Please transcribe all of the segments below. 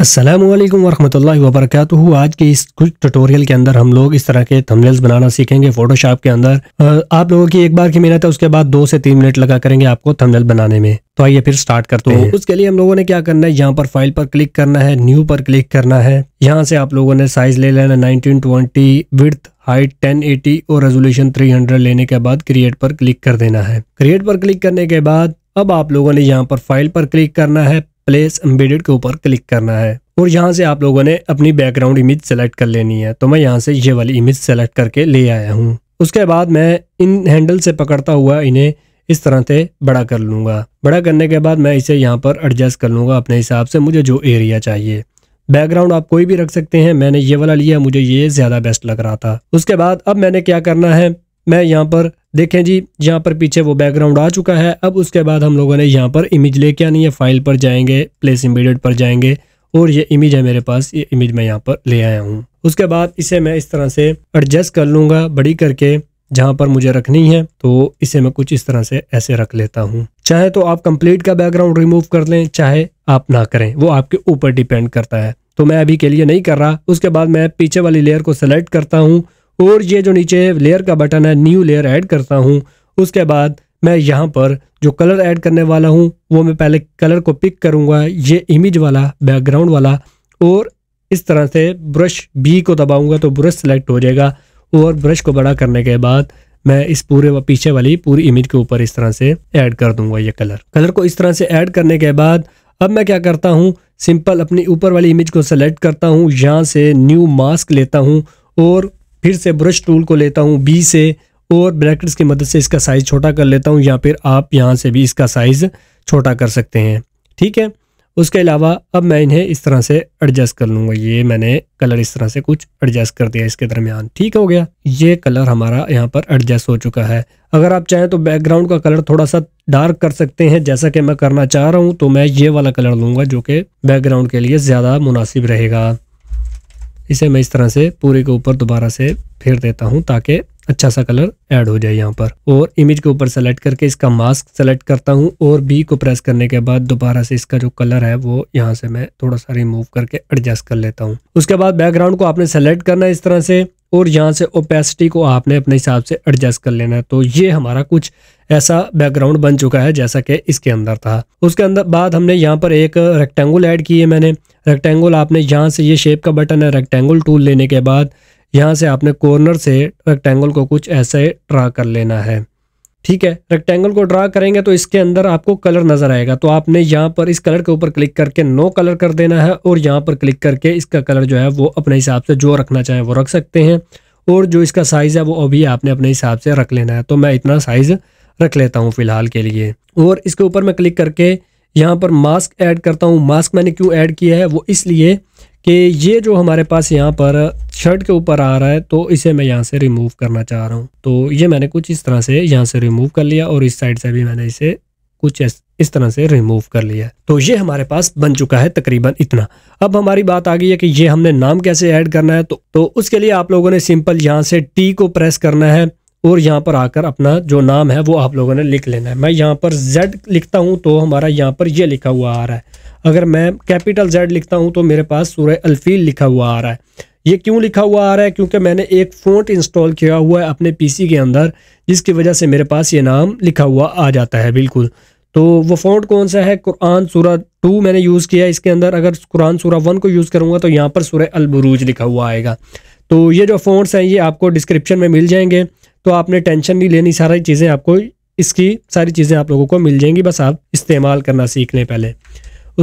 असलम वरहमल वबरक आज के इस कुछ ट्यूटोरियल के अंदर हम लोग इस तरह के थंबनेल्स बनाना सीखेंगे फोटोशॉप के अंदर आप लोगों की एक बार की मेहनत है उसके बाद दो से तीन मिनट लगा करेंगे आपको थंबनेल बनाने में तो आइए फिर स्टार्ट करते हैं उसके लिए हम लोगों ने क्या करना है यहाँ पर फाइल पर क्लिक करना है न्यू पर क्लिक करना है यहाँ से आप लोगों ने साइज ले लेना nineteen twenty with height eighty और रेजोल्यूशन हंड्रेड लेने के बाद क्रिएट पर क्लिक कर देना है क्रिएट पर क्लिक करने के बाद अब आप लोगों ने यहाँ पर फाइल पर क्लिक करना है प्लेस एम्बेडेड के ऊपर क्लिक करना है और यहाँ से आप लोगों ने अपनी बैकग्राउंड इमेज सेलेक्ट कर लेनी है तो मैं यहाँ से ये वाली इमेज सेलेक्ट करके ले आया हूँ उसके बाद मैं इन हैंडल से पकड़ता हुआ इन्हें इस तरह से बड़ा कर लूँगा बड़ा करने के बाद मैं इसे यहाँ पर एडजस्ट कर लूँगा अपने हिसाब से मुझे जो एरिया चाहिए बैकग्राउंड आप कोई भी रख सकते हैं मैंने ये वाला लिया मुझे ये ज़्यादा बेस्ट लग रहा था उसके बाद अब मैंने क्या करना है मैं यहाँ पर देखें जी यहाँ पर पीछे वो बैकग्राउंड आ चुका है अब उसके बाद हम लोगों ने यहाँ पर इमेज लेके आनी है फाइल पर जाएंगे प्लेस इमीडियट पर जाएंगे और ये इमेज है मेरे पास ये इमेज मैं यहाँ पर ले आया हूँ उसके बाद इसे मैं इस तरह से एडजस्ट कर लूंगा बड़ी करके जहाँ पर मुझे रखनी है तो इसे मैं कुछ इस तरह से ऐसे रख लेता हूँ चाहे तो आप कंप्लीट का बैकग्राउंड रिमूव कर लें चाहे आप ना करें वो आपके ऊपर डिपेंड करता है तो मैं अभी के लिए नहीं कर रहा उसके बाद मैं पीछे वाली लेयर को सेलेक्ट करता हूँ और ये जो नीचे लेयर का बटन है न्यू लेयर ऐड करता हूँ उसके बाद मैं यहाँ पर जो कलर ऐड करने वाला हूँ वो मैं पहले कलर को पिक करूँगा ये इमेज वाला बैकग्राउंड वाला और इस तरह से ब्रश बी को दबाऊँगा तो ब्रश सेलेक्ट हो जाएगा और ब्रश को बड़ा करने के बाद मैं इस पूरे वा पीछे वाली पूरी इमेज के ऊपर इस तरह से ऐड कर दूंगा ये कलर कलर को इस तरह से ऐड करने के बाद अब मैं क्या करता हूँ सिंपल अपनी ऊपर वाली इमेज को सेलेक्ट करता हूँ यहाँ से न्यू मास्क लेता हूँ और फिर से ब्रश टूल को लेता हूँ बी से और ब्रैकेट्स की मदद से इसका साइज़ छोटा कर लेता हूँ या फिर आप यहाँ से भी इसका साइज़ छोटा कर सकते हैं ठीक है उसके अलावा अब मैं इन्हें इस तरह से एडजस्ट कर लूँगा ये मैंने कलर इस तरह से कुछ एडजस्ट कर दिया इसके दरमियान ठीक हो गया ये कलर हमारा यहाँ पर एडजस्ट हो चुका है अगर आप चाहें तो बैकग्राउंड का कलर थोड़ा सा डार्क कर सकते हैं जैसा कि मैं करना चाह रहा हूँ तो मैं ये वाला कलर लूँगा जो कि बैकग्राउंड के लिए ज़्यादा मुनासिब रहेगा इसे मैं इस तरह से पूरे के ऊपर दोबारा से फेर देता हूँ ताकि अच्छा सा कलर ऐड हो जाए यहाँ पर और इमेज के ऊपर सेलेक्ट करके इसका मास्क सेलेक्ट करता हूँ और बी को प्रेस करने के बाद दोबारा से इसका जो कलर है वो यहाँ से मैं थोड़ा सा रिमूव करके एडजस्ट कर लेता हूँ उसके बाद बैकग्राउंड को आपने सेलेक्ट करना है इस तरह से और यहाँ से ओपेसिटी को आपने अपने हिसाब से एडजस्ट कर लेना है तो ये हमारा कुछ ऐसा बैकग्राउंड बन चुका है जैसा कि इसके अंदर था उसके अंदर बाद हमने यहाँ पर एक रेक्टेंगल ऐड किए मैंने रेक्टेंगल आपने यहाँ से ये शेप का बटन है रेक्टेंगल टूल लेने के बाद यहाँ से आपने कॉर्नर से रेक्टेंगल को कुछ ऐसे ड्रा कर लेना है ठीक है रेक्टेंगल को ड्रा करेंगे तो इसके अंदर आपको कलर नज़र आएगा तो आपने यहाँ पर इस कलर के ऊपर क्लिक करके नो कलर कर देना है और यहाँ पर क्लिक करके इसका कलर जो है वो अपने हिसाब से जो रखना चाहें वो रख सकते हैं और जो इसका साइज़ है वो अभी आपने अपने हिसाब से रख लेना है तो मैं इतना साइज़ रख लेता हूँ फ़िलहाल के लिए और इसके ऊपर मैं क्लिक करके यहाँ पर मास्क ऐड करता हूँ मास्क मैंने क्यों ऐड किया है वो इसलिए कि ये जो हमारे पास यहाँ पर शर्ट के ऊपर आ रहा है तो इसे मैं यहाँ से रिमूव करना चाह रहा हूँ तो ये मैंने कुछ इस तरह से यहाँ से रिमूव कर लिया और इस साइड से भी मैंने इसे कुछ इस तरह से रिमूव कर लिया तो ये हमारे पास बन चुका है तकरीबन इतना अब हमारी बात आ गई है कि ये हमने नाम कैसे ऐड करना है तो, तो उसके लिए आप लोगों ने सिंपल यहाँ से टी को प्रेस करना है और यहाँ पर आकर अपना जो नाम है वो आप लोगों ने लिख लेना है मैं यहाँ पर जेड लिखता हूँ तो हमारा यहाँ पर ये यह लिखा हुआ आ रहा है अगर मैं कैपिटल जेड लिखता हूँ तो मेरे पास सूर्य अल्फील लिखा हुआ आ रहा है ये क्यों लिखा हुआ आ रहा है क्योंकि मैंने एक फ़ॉन्ट इंस्टॉल किया हुआ है अपने पी के अंदर जिसकी वजह से मेरे पास ये नाम लिखा हुआ आ जाता है बिल्कुल तो वो फ़ॉन्ट कौन सा है कुरान सूरा टू मैंने यूज़ किया इसके अंदर अगर कुरान सूरा वन को यूज़ करूँगा तो यहाँ पर सूर्य अलबरूज लिखा हुआ आएगा तो ये जो फ़ोनस हैं ये आपको डिस्क्रिप्शन में मिल जाएंगे तो आपने टेंशन नहीं लेनी सारी चीज़ें आपको इसकी सारी चीज़ें आप लोगों को मिल जाएंगी बस आप इस्तेमाल करना सीख लें पहले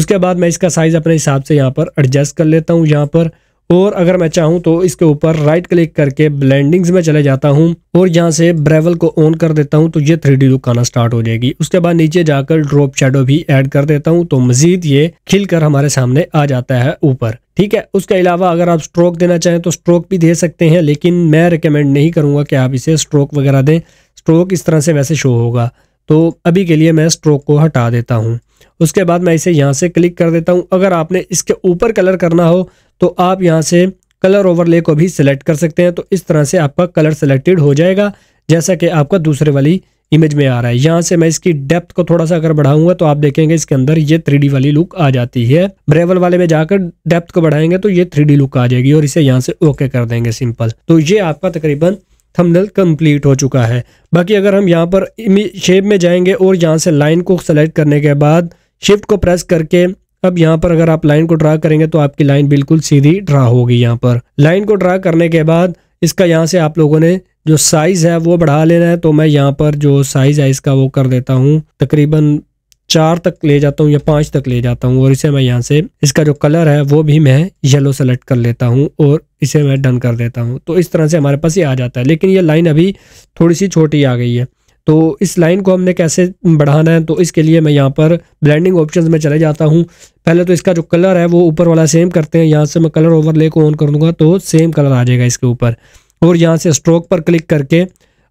उसके बाद मैं इसका साइज़ अपने हिसाब से यहाँ पर एडजस्ट कर लेता हूँ यहाँ पर और अगर मैं चाहूँ तो इसके ऊपर राइट क्लिक करके ब्लेंडिंग्स में चले जाता हूँ और यहाँ से ब्रेवल को ऑन कर देता हूँ तो ये थ्री डी लुक आना स्टार्ट हो जाएगी उसके बाद नीचे जाकर ड्रॉप शेडो भी ऐड कर देता हूँ तो मजीद ये खिलकर हमारे सामने आ जाता है ऊपर ठीक है उसके अलावा अगर आप स्ट्रोक देना चाहें तो स्ट्रोक भी दे सकते हैं लेकिन मैं रिकमेंड नहीं करूँगा कि आप इसे स्ट्रोक वगैरह दें स्ट्रोक इस तरह से वैसे शो होगा तो अभी के लिए मैं स्ट्रोक को हटा देता हूँ उसके बाद मैं इसे यहाँ से क्लिक कर देता हूँ अगर आपने इसके ऊपर कलर करना हो तो आप यहाँ से कलर ओवरले को भी सिलेक्ट कर सकते हैं तो इस तरह से आपका कलर सेलेक्टेड हो जाएगा जैसा कि आपका दूसरे वाली इमेज में आ रहा है यहाँ से मैं इसकी डेप्थ को थोड़ा सा अगर बढ़ाऊंगा तो आप देखेंगे इसके अंदर ये थ्री वाली लुक आ जाती है ब्रेवल वाले में जाकर डेप्थ को बढ़ाएंगे तो ये थ्री लुक आ जाएगी और इसे यहाँ से ओके कर देंगे सिंपल तो ये आपका तकरीबन थमनल कंप्लीट हो चुका है बाकी अगर हम यहाँ पर शेप में जाएंगे और यहाँ से लाइन को सेलेक्ट करने के बाद शिफ्ट को प्रेस करके अब यहाँ पर अगर आप लाइन को ड्रा करेंगे तो आपकी लाइन बिल्कुल सीधी ड्रा होगी यहाँ पर लाइन को ड्रा करने के बाद इसका यहाँ से आप लोगों ने जो साइज़ है वो बढ़ा लेना है तो मैं यहाँ पर जो साइज़ है इसका वो कर देता हूँ तकरीबन चार तक ले जाता हूँ या पांच तक ले जाता हूँ और इसे मैं यहाँ से इसका जो कलर है वो भी मैं येलो सेलेक्ट कर लेता हूँ और इसे मैं डन कर देता हूँ तो इस तरह से हमारे पास ये आ जाता है लेकिन ये लाइन अभी थोड़ी सी छोटी आ गई है तो इस लाइन को हमने कैसे बढ़ाना है तो इसके लिए मैं यहाँ पर ब्लेंडिंग ऑप्शंस में चले जाता हूँ पहले तो इसका जो कलर है वो ऊपर वाला सेम करते हैं यहाँ से मैं कलर ओवरले को ऑन कर दूँगा तो सेम कलर आ जाएगा इसके ऊपर और यहाँ से स्ट्रोक पर क्लिक करके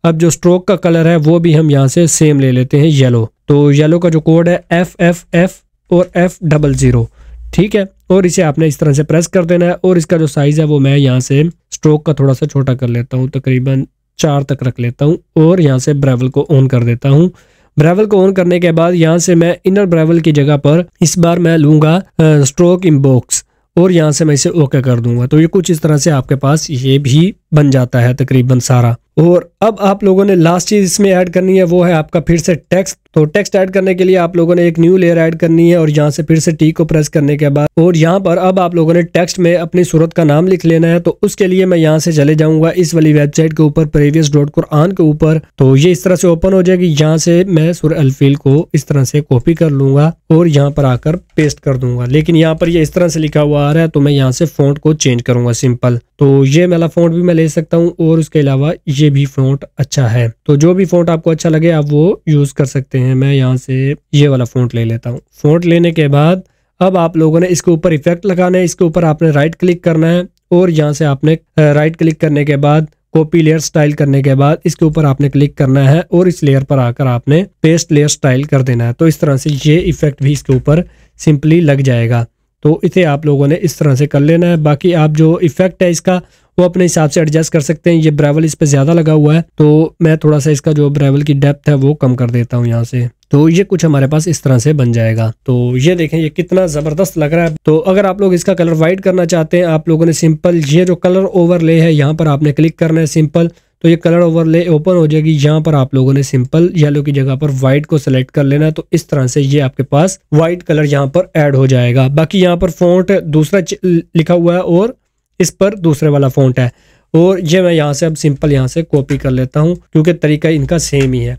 अब जो स्ट्रोक का कलर है वो भी हम यहाँ से सेम ले लेते हैं येलो तो येलो का जो कोड है एफ़ एफ़ एफ़ और एफ़ डबल ज़ीरो ठीक है और इसे आपने इस तरह से प्रेस कर देना है और इसका जो साइज़ है वो मैं यहाँ से स्ट्रोक का थोड़ा सा छोटा कर लेता हूँ तकरीबन चार तक रख लेता हूँ और यहाँ से ब्रेवल को ऑन कर देता हूँ ब्रेवल को ऑन करने के बाद यहाँ से मैं इनर ब्रेवल की जगह पर इस बार मैं लूँगा स्ट्रोक बॉक्स और यहाँ से मैं इसे ओके कर दूंगा तो ये कुछ इस तरह से आपके पास ये भी बन जाता है तकरीबन सारा और अब आप लोगों ने लास्ट चीज इसमें ऐड करनी है वो है आपका फिर से टेक्स्ट तो टेक्स्ट ऐड करने के लिए आप लोगों ने एक न्यू लेयर ऐड करनी है और यहाँ से फिर से टी को प्रेस करने के बाद और यहाँ पर अब आप लोगों ने टेक्स्ट में अपनी सूरत का नाम लिख लेना है तो उसके लिए मैं यहाँ से चले जाऊंगा इस वाली वेबसाइट के ऊपर प्रेवियस डॉट आन के ऊपर तो ये इस तरह से ओपन हो जाएगी यहाँ से मैं सुर अलफील को इस तरह से कॉपी कर लूंगा और यहाँ पर आकर पेस्ट कर दूंगा लेकिन यहाँ पर ये इस तरह से लिखा हुआ आ रहा है तो मैं यहाँ से फोन को चेंज करूंगा सिंपल तो ये मेला फोन भी मैं ले सकता हूँ और उसके अलावा ये भी फोन अच्छा है तो जो भी फोन आपको अच्छा लगे आप वो यूज कर सकते हैं हैं मैं यहाँ से ये वाला फ़ॉन्ट ले लेता हूँ फ़ॉन्ट लेने के बाद अब आप लोगों ने इसके ऊपर इफेक्ट लगाना है इसके ऊपर आपने राइट क्लिक करना है और यहाँ से आपने राइट क्लिक करने के बाद कॉपी लेयर स्टाइल करने के बाद इसके ऊपर आपने क्लिक करना है और इस लेयर पर आकर आपने पेस्ट लेयर स्टाइल कर देना है तो इस तरह से ये इफेक्ट भी इसके ऊपर सिंपली लग जाएगा तो इसे आप लोगों ने इस तरह से कर लेना है बाकी आप जो इफेक्ट है इसका वो अपने हिसाब से एडजस्ट कर सकते हैं ये ब्रेवल इस पर ज़्यादा लगा हुआ है तो मैं थोड़ा सा इसका जो ब्रेवल की डेप्थ है वो कम कर देता हूँ यहाँ से तो ये कुछ हमारे पास इस तरह से बन जाएगा तो ये देखें ये कितना ज़बरदस्त लग रहा है तो अगर आप लोग इसका कलर वाइट करना चाहते हैं आप लोगों ने सिंपल ये जो कलर ओवर है यहाँ पर आपने क्लिक करना है सिंपल तो ये कलर ओवरले ओपन हो जाएगी यहाँ पर आप लोगों ने सिंपल येलो की जगह पर व्हाइट को सिलेक्ट कर लेना तो इस तरह से ये आपके पास व्हाइट कलर यहाँ पर ऐड हो जाएगा बाकी यहाँ पर फोंट दूसरा लिखा हुआ है और इस पर दूसरे वाला फोंट है और ये मैं यहाँ से अब सिंपल यहाँ से कॉपी कर लेता हूँ क्योंकि तरीका इनका सेम ही है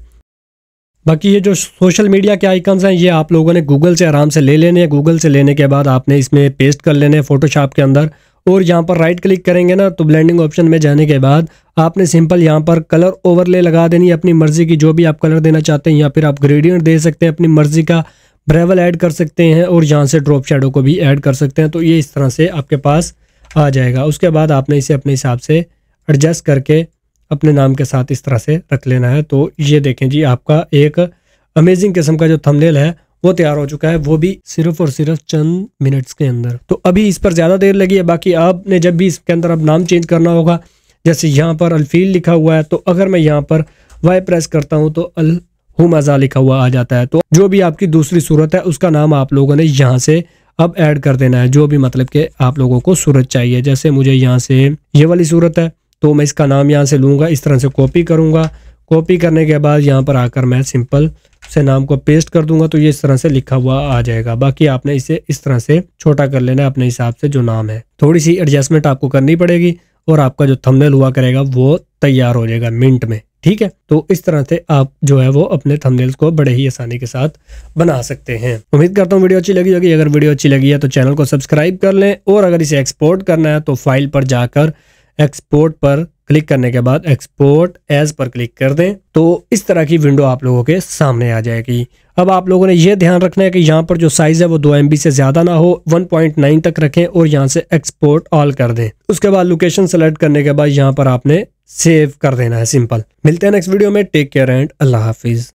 बाकी ये जो सोशल मीडिया के आइकन्स हैं ये आप लोगों ने गूगल से आराम से ले लेने हैं गूगल से लेने के बाद आपने इसमें पेस्ट कर लेने हैं फोटोशॉप के अंदर और यहाँ पर राइट क्लिक करेंगे ना तो ब्लेंडिंग ऑप्शन में जाने के बाद आपने सिंपल यहाँ पर कलर ओवरले लगा देनी अपनी मर्जी की जो भी आप कलर देना चाहते हैं या फिर आप ग्रेडियंट दे सकते हैं अपनी मर्जी का ब्रेवल ऐड कर सकते हैं और यहाँ से ड्रॉप शेडो को भी ऐड कर सकते हैं तो ये इस तरह से आपके पास आ जाएगा उसके बाद आपने इसे अपने हिसाब से एडजस्ट करके अपने नाम के साथ इस तरह से रख लेना है तो ये देखें जी आपका एक अमेजिंग किस्म का जो थमलेल है वो तैयार हो चुका है वो भी सिर्फ और सिर्फ चंद मिनट्स के अंदर तो अभी इस पर ज़्यादा देर लगी है बाकी आपने जब भी इसके अंदर अब नाम चेंज करना होगा जैसे यहाँ पर अलफील लिखा हुआ है तो अगर मैं यहाँ पर वाई प्रेस करता हूँ तो अल हुमाजा लिखा हुआ आ जाता है तो जो भी आपकी दूसरी सूरत है उसका नाम आप लोगों ने यहाँ से अब ऐड कर देना है जो भी मतलब कि आप लोगों को सूरत चाहिए जैसे मुझे यहाँ से ये वाली सूरत है तो मैं इसका नाम यहाँ से लूँगा इस तरह से कॉपी करूँगा कॉपी करने के बाद यहाँ पर आकर मैं सिंपल से नाम को पेस्ट कर दूंगा तो ये इस तरह से लिखा हुआ आ जाएगा बाकी आपने इसे इस तरह से छोटा कर लेना है अपने हिसाब से जो नाम है थोड़ी सी एडजस्टमेंट आपको करनी पड़ेगी और आपका जो थंबनेल हुआ करेगा वो तैयार हो जाएगा मिनट में ठीक है तो इस तरह से आप जो है वो अपने थंबनेल्स को बड़े ही आसानी के साथ बना सकते हैं उम्मीद करता हूँ वीडियो अच्छी लगी होगी अगर वीडियो अच्छी लगी है तो चैनल को सब्सक्राइब कर लें और अगर इसे एक्सपोर्ट करना है तो फाइल पर जाकर एक्सपोर्ट पर क्लिक करने के बाद एक्सपोर्ट एज पर क्लिक कर दें तो इस तरह की विंडो आप लोगों के सामने आ जाएगी अब आप लोगों ने यह ध्यान रखना है कि यहाँ पर जो साइज़ है वो दो एम से ज़्यादा ना हो 1.9 तक रखें और यहाँ से एक्सपोर्ट ऑल कर दें उसके बाद लोकेशन सेलेक्ट करने के बाद यहाँ पर आपने सेव कर देना है सिंपल मिलते हैं नेक्स्ट वीडियो में टेक केयर एंड अल्लाह हाफिज़